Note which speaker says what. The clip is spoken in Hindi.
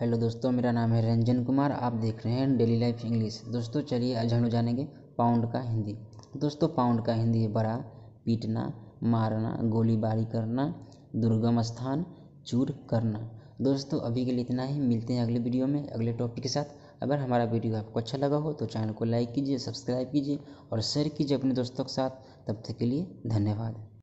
Speaker 1: हेलो दोस्तों मेरा नाम है रंजन कुमार आप देख रहे हैं डेली लाइफ इंग्लिश दोस्तों चलिए आज हम जानेंगे पाउंड का हिंदी दोस्तों पाउंड का हिंदी है बड़ा पीटना मारना गोलीबारी करना दुर्गम स्थान चूर करना दोस्तों अभी के लिए इतना ही मिलते हैं अगले वीडियो में अगले टॉपिक के साथ अगर हमारा वीडियो आपको अच्छा लगा हो तो चैनल को लाइक कीजिए सब्सक्राइब कीजिए और शेयर कीजिए अपने दोस्तों के साथ तब तक के लिए धन्यवाद